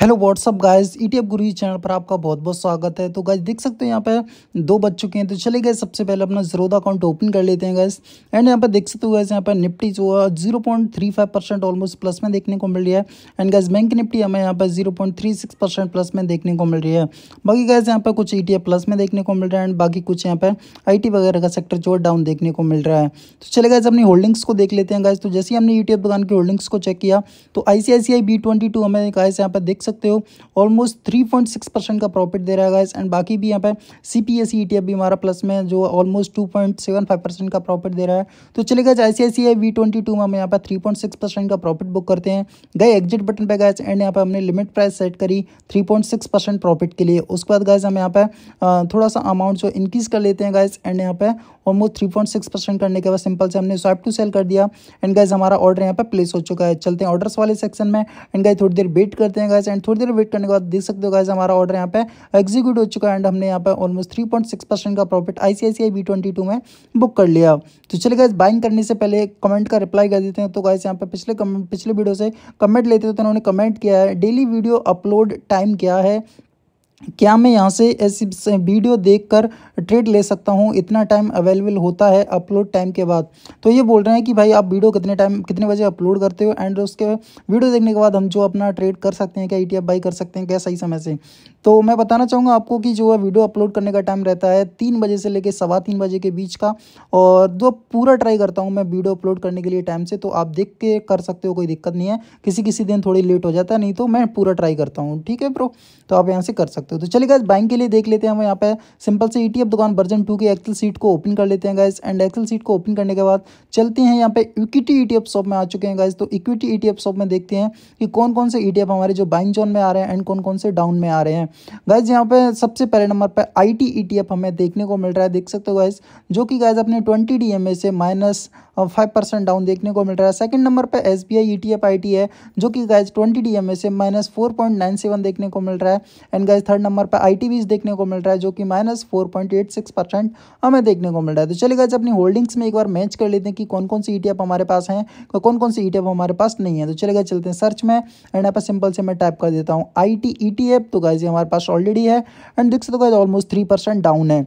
hello what's up guys ETF Guru channel पर आपका बहुत बहुत स्वागत है तो गाइस देख सकते हो यहाँ पे दो बज चुके हैं तो चले गए सबसे पहले अपना जीरोदा अकाउंट ओपन कर लेते हैं गाइस एंड यहाँ पे देख सकते हो गाइस यहाँ पे निफ्टी जो है zero point three five percent almost plus में देखने को मिल रही है एंड गाइज बैंक निफ्टी हमें यहाँ पर zero point three six percent plus में देखने को मिल रही है बाकी गाइस यहाँ पर कुछ ई e प्लस में देखने को मिल रहा है एंड बाकी कुछ यहाँ पर आई वगैरह का सेक्टर जो है डाउन देखने को मिल रहा है तो चले गए अपनी होल्डिंग्स को देख लेते हैं गाइज तो जैसे ही हमने ई e दुकान की होल्डिंग्स को चेक किया तो आई सी हमें गाइस यहाँ पे देख सकते हो almost three point six percent का प्रॉफिट दे रहा है गाइस एंड बाकी भी यहाँ पे C P S E T F भी हमारा प्लस में जो almost two point seven five percent का प्रॉफिट दे रहा है तो चले गए I C I C I V twenty two में हम यहाँ पर थ्री पॉइंट सिक्स परसेंट का प्रॉफिट बुक करते हैं गए एग्जिट बटन पर गए एंड यहाँ पर हमने लिमिट प्राइस सेट करी three point six percent profit के लिए उसके बाद गाइज हम यहाँ पर थोड़ा सा अमाउंट जो इंक्रीज कर लेते हैं गाइज एंड यहाँ पर almost three point six percent करने के बाद सिंपल से हमने स्वाइप टू सेल कर दिया एंड गाइज हमारा ऑर्डर यहाँ पर प्लेस हो चुका है चलते हैं ऑर्डर्स वाले सेक्शन में एंड गाइज थोड़ी देर वेट करते हैं गाइज एंड थोड़ी देर वेट करने के बाद देख सकते हो गाइज हमारा ऑर्डर यहाँ पे एग्जीक्यूट हो चुका है एंड हमने यहाँ पे almost three point six percent का profit ICICI B twenty two में बुक कर लिया तो चलिए गाइज बाइंग करने से पहले कमेंट का रिप्लाई कर देते हैं तो गाइज यहाँ पे पिछले कमेंट पिछले वीडियो से कमेंट लेते थे तो उन्होंने कमेंट किया है डेली वीडियो अपलोड टाइम क्या है क्या मैं यहाँ से ऐसी वीडियो देखकर ट्रेड ले सकता हूँ इतना टाइम अवेलेबल होता है अपलोड टाइम के बाद तो ये बोल रहे हैं कि भाई आप वीडियो कितने टाइम कितने बजे अपलोड करते हो एंड उसके वीडियो देखने के बाद हम जो अपना ट्रेड कर सकते हैं क्या ई बाई कर सकते हैं क्या सही समय से तो मैं बताना चाहूँगा आपको कि जो है वीडियो अपलोड करने का टाइम रहता है तीन बजे से लेकर सवा तीन बजे के बीच का और जो पूरा ट्राई करता हूँ मैं वीडियो अपलोड करने के लिए टाइम से तो आप देख के कर सकते हो कोई दिक्कत नहीं है किसी किसी दिन थोड़ी लेट हो जाता है नहीं तो मैं पूरा ट्राई करता हूँ ठीक है प्रो तो आप यहाँ से कर सकते हो तो चलिए गैस बैंक के लिए देख लेते हैं हम यहाँ पर सिंपल से ई दुकान वर्जन टू की एक्सल सीट को ओपन कर लेते हैं गैस एंड एक्सल सीट को ओपन करने के बाद चलते हैं यहाँ पर इक्विटी ई शॉप में आ चुके हैं गाइज तो इक्विटी ई शॉप में देखते हैं कि कौन कौन से ई e हमारे जो बाइंग जोन में आ रहे हैं एंड कौन कौन से डाउन में आ रहे हैं गाइज यहाँ पे सबसे पहले नंबर पर आई टी हमें देखने को मिल रहा है देख सकते हो गाइज जो कि गाइज अपने ट्वेंटी डी से माइनस फाइव परसेंट डाउन देखने को मिल रहा है सेकंड नंबर पर S B I E T F I T है जो कि guys twenty D M A से minus four point nine seven देखने को मिल रहा है एंड गाइज थर्ड नंबर पर आई टी देखने को मिल रहा है जो कि minus four point eight six percent हमें देखने को मिल रहा है तो चलिए गाइज अपनी होल्डिंग्स में एक बार मैच कर लेते हैं कि कौन कौन सी ई टी एफ हमारे पास हैं तो कौन कौन सी ई टी एफ हमारे पास नहीं है तो चले गए चलते हैं सर्च में एंड यहाँ पर सिंपल से मैं टाइप कर देता हूँ I T E T F तो गाइज हमारे पास ऑलरेडी है एंड देख सकते हो ऑलमोस्ट थ्री परसेंट डाउन है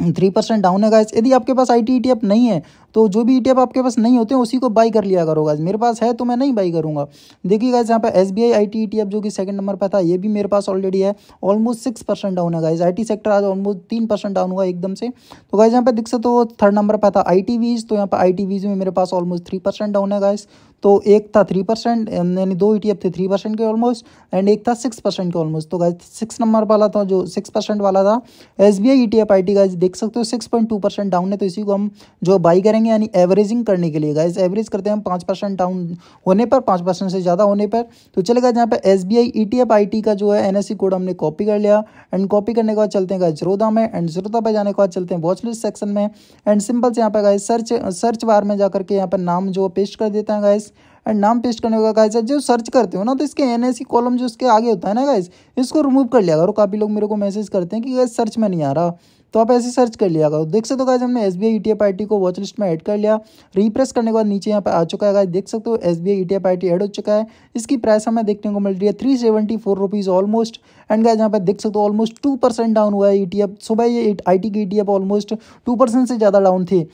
थ्री परसेंट डाउन है गाइज यदि आपके पास आई टी e नहीं है तो जो भी ई e आपके पास नहीं होते हैं उसी को बाई कर लिया करो गाइज मेरे पास है तो मैं नहीं बाई करूंगा देखिए गाइज यहाँ पर S B I I T जो कि सेकंड नंबर पर था ये भी मेरे पास ऑलरेडी है ऑलमोस्ट सिक्स परसेंट डाउन है गाइज आई टी सेक्टर आज ऑलमोस्ट तीन परसेंट डाउन हुआ एकदम से तो गाइज यहाँ पर दिख सकते हो थर्ड नंबर पर था आई टी वीज तो यहाँ पर आई टी वीज में मेरे पास ऑलमोस्ट थ्री परसेंट डाउन है गाइज तो एक था थ्री परसेंट यानी दो ई e थे थ्री परसेंट के ऑलमोस्ट एंड एक था सिक्स परसेंट के ऑलमोस्ट तो गाइज सिक्स नंबर वाला था जो सिक्स परसेंट वाला था S B I E T F I T guys देख सकते हो six point two percent down है तो इसी को हम जो बाई करेंगे यानी एवरेजिंग करने के लिए गाइज एवरेज करते हैं हम पाँच परसेंट डाउन होने पर पाँच परसेंट से ज़्यादा होने पर तो चलेगा जहाँ पर S B I E T F I T का जो है एन एस सी कोड हमने कॉपी कर लिया एंड कॉपी करने के बाद चलते हैं गाइज जरोदा में एंड जरोदा पर जाने के बाद चलते हैं वॉच लिस्ट सेक्शन में एंड सिंपल से यहाँ पर गाइज सर्च सर्च बार में जाकर के यहाँ पर नाम जो पेस्ट कर देते हैं गाइज एंड नाम पेस्ट करने का गाइज जब सर्च करते हो ना तो इसके एन कॉलम जो उसके आगे होता है ना गाइज इसको रिमूव कर लिया करो काफ़ी लोग मेरे को मैसेज करते हैं कि गाइज सर्च में नहीं आ रहा तो आप ऐसे सर्च कर लिया करो देख सकते हो गाइज हमने S B I E T को वॉच लिस्ट में ऐड कर लिया रिप्रेस करने के बाद नीचे यहाँ पे आ चुका है गाइज देख सकते हो एस बी आई ई पार्टी ऐड हो चुका है इसकी प्राइस हमें देखने को मिल रही है three seventy four rupees almost and guys यहाँ पे देख सकते हो ऑलमोस्ट टू परसेंट डाउन हुआ है ई टी एफ सुबह ये आई टी की E T F almost two percent से ज़्यादा डाउन थी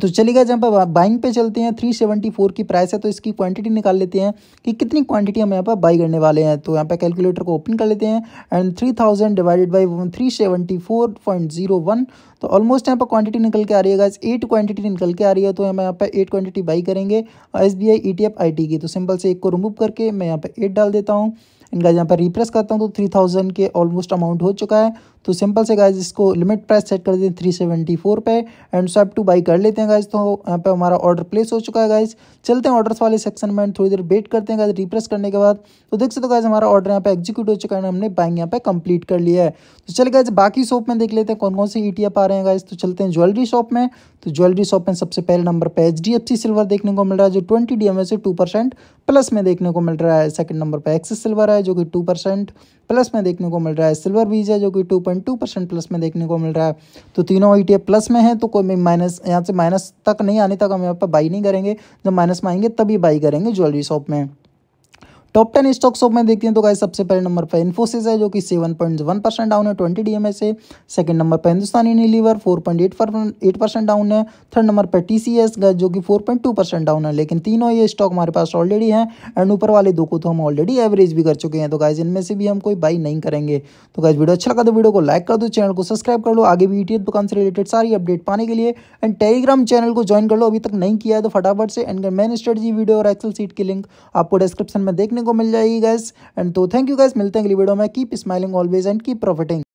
तो चलेगा जब आप बाइंग पे चलते हैं थ्री सेवेंटी फोर की प्राइस है तो इसकी क्वांटिटी निकाल लेते हैं कि कितनी क्वांटिटी हम यहाँ पर बाई करने वाले हैं तो यहाँ पर कैलकुलेटर को ओपन कर लेते हैं and three thousand divided by three seventy four point zero one तो ऑलमोस्ट यहाँ पर क्वांटिटी निकल के आ रही है एट क्वांटिटी निकल के आ रही है तो हम यहाँ पर एट क्वांटिटी बाई करेंगे एस बी आई की तो सिंपल से एक को रिमूव करके मैं यहाँ पर एट डाल देता हूँ इनका यहाँ पर रिप्रेस करता हूँ तो थ्री थाउजेंड के ऑलमोस्ट अमाउंट हो चुका है तो सिंपल से गाइज इसको लिमिट प्राइस सेट कर दें थ्री सेवेंटी फोर पे एंड स्वैप टू बाई कर लेते हैं गाइज तो यहाँ पर हमारा ऑर्डर प्लेस हो चुका है गाइज चलते हैं ऑर्डर्स वाले सेक्शन में थोड़ी देर वेट करते हैं गाइज रिप्रेस करने के बाद तो देख सकते हो गाइज हमारा ऑर्डर यहाँ पे एग्जीक्यूट हो चुका है हमने बाइंग यहाँ पे कंप्लीट कर लिया है तो चले गाइज बाकी शॉप में देख लेते हैं कौन कौन से ई आ रहे हैं गाइज तो चलते हैं ज्वेलरी शॉप में तो ज्वेलरी शॉप में सबसे पहले नंबर पर एच सिल्वर देखने को मिल रहा है जो ट्वेंटी डी से टू परसेंट प्लस में देखने को मिल रहा है सेकंड नंबर पर एक्सिस सिल्वर है जो कि टू परसेंट प्लस में देखने को मिल रहा है सिल्वर बीज है जो कि two point two percent plus में देखने को मिल रहा है तो तीनों ई e प्लस में है तो कोई माइनस यहाँ से माइनस तक नहीं आने तक हम यहाँ पर बाई नहीं करेंगे जब माइनस में आएंगे तभी बाई करेंगे ज्वेलरी शॉप में टॉप टेन स्टॉक शॉप में देखते हैं तो गाइस सबसे पहले नंबर पर इन्फोसिस है जो कि seven point one percent down है ट्वेंटी डी एम एस है सेकंड नंबर पर Hindustani Unilever four point eight eight percent down है थर्ड नंबर पर टी सी एस जो कि four point two percent down है लेकिन तीनों ये स्टॉक हमारे पास ऑलरेडी है एंड ऊपर वाले दो को तो हम ऑलरेडी एवरेज भी कर चुके हैं तो गाइज इनमें से भी हम कोई बाई नहीं करेंगे तो गाइज वीडियो अच्छा लगा तो वीडियो को लाइक कर दो चैनल को सब्सक्राइब कर लो आगे भी ईटीएफ e दुकान से रिलेटेड सारी अपडेट पाने के लिए एंड टेलीग्राम चैनल को ज्वाइन कर लो अभी तक नहीं किया है तो फटाफट से एंड मैन स्ट्रेटजी वीडियो और एक्सल सीट की लिंक आपको डिस्क्रिप्शन में देखने को को मिल जाएगी गैस एंड तो थैंक यू गैस मिलते हैं अगली वीडियो में keep smiling always and keep profiting